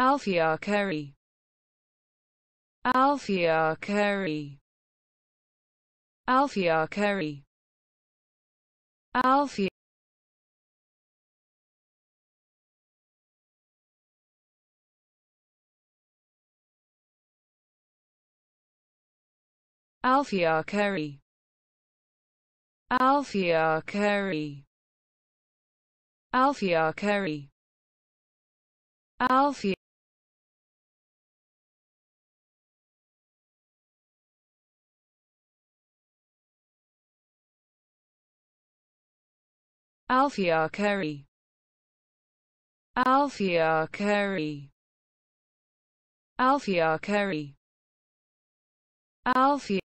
Alfia Curry Alfia Curry Alfia Curry Alfia Alfia Curry Alfia Curry Alfia Curry Alfia Alfia Curry Alfia Curry Alfia Curry Alfia